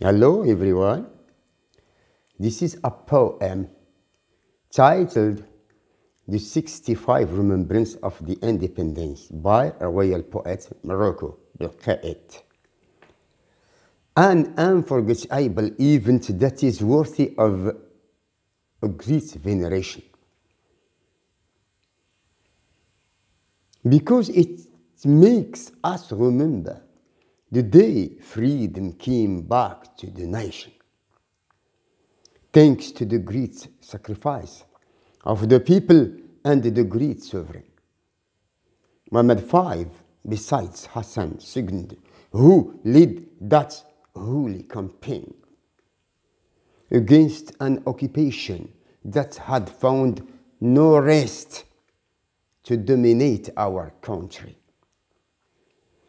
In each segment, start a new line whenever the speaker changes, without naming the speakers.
Hello everyone. This is a poem titled The 65 Remembrance of the Independence by a royal poet Morocco, Belkait. An unforgettable event that is worthy of great veneration. Because it makes us remember the day freedom came back to the nation. Thanks to the great sacrifice of the people and the great sovereign. Muhammad V, besides Hassan II, who led that holy campaign against an occupation that had found no rest to dominate our country.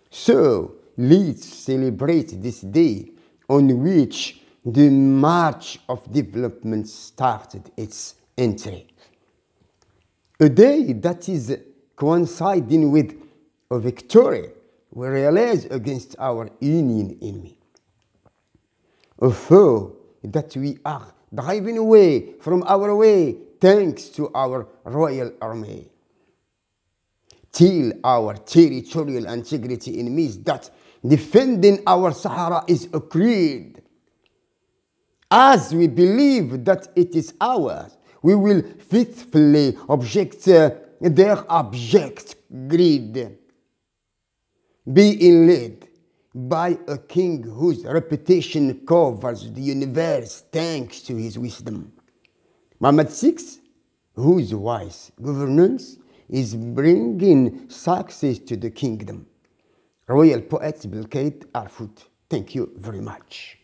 So, Let's celebrate this day on which the march of development started its entry. A day that is coinciding with a victory we realize against our union enemy. A foe that we are driving away from our way thanks to our royal army still our territorial integrity and means that defending our Sahara is a creed. As we believe that it is ours, we will faithfully object uh, their abject greed. Being led by a king whose reputation covers the universe thanks to his wisdom. Muhammad VI, whose wise governance is bringing success to the kingdom. Royal Poets al Arfoot. Thank you very much.